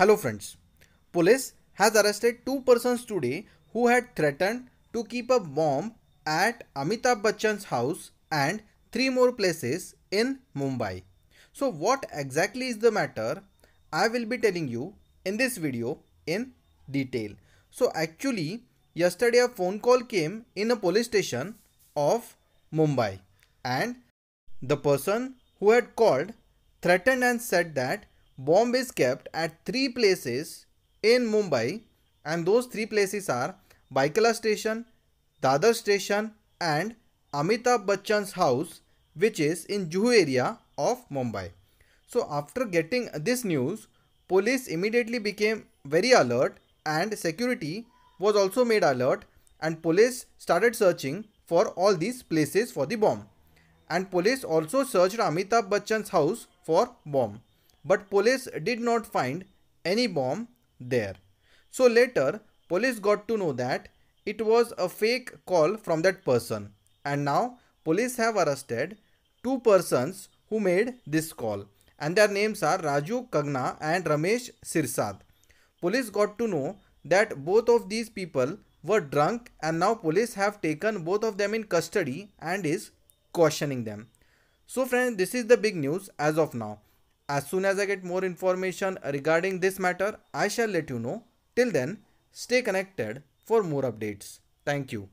Hello friends, police has arrested two persons today who had threatened to keep a bomb at Amitabh Bachchan's house and three more places in Mumbai. So what exactly is the matter? I will be telling you in this video in detail. So actually yesterday a phone call came in a police station of Mumbai and the person who had called threatened and said that bomb is kept at three places in Mumbai and those three places are Baikala station, Dadar station and Amitabh Bachchan's house which is in Juhu area of Mumbai. So after getting this news, police immediately became very alert and security was also made alert and police started searching for all these places for the bomb. And police also searched Amitabh Bachchan's house for bomb but police did not find any bomb there. So later police got to know that it was a fake call from that person and now police have arrested two persons who made this call and their names are Raju Kagna and Ramesh Sirsad. Police got to know that both of these people were drunk and now police have taken both of them in custody and is cautioning them. So friends, this is the big news as of now. As soon as I get more information regarding this matter, I shall let you know. Till then, stay connected for more updates. Thank you.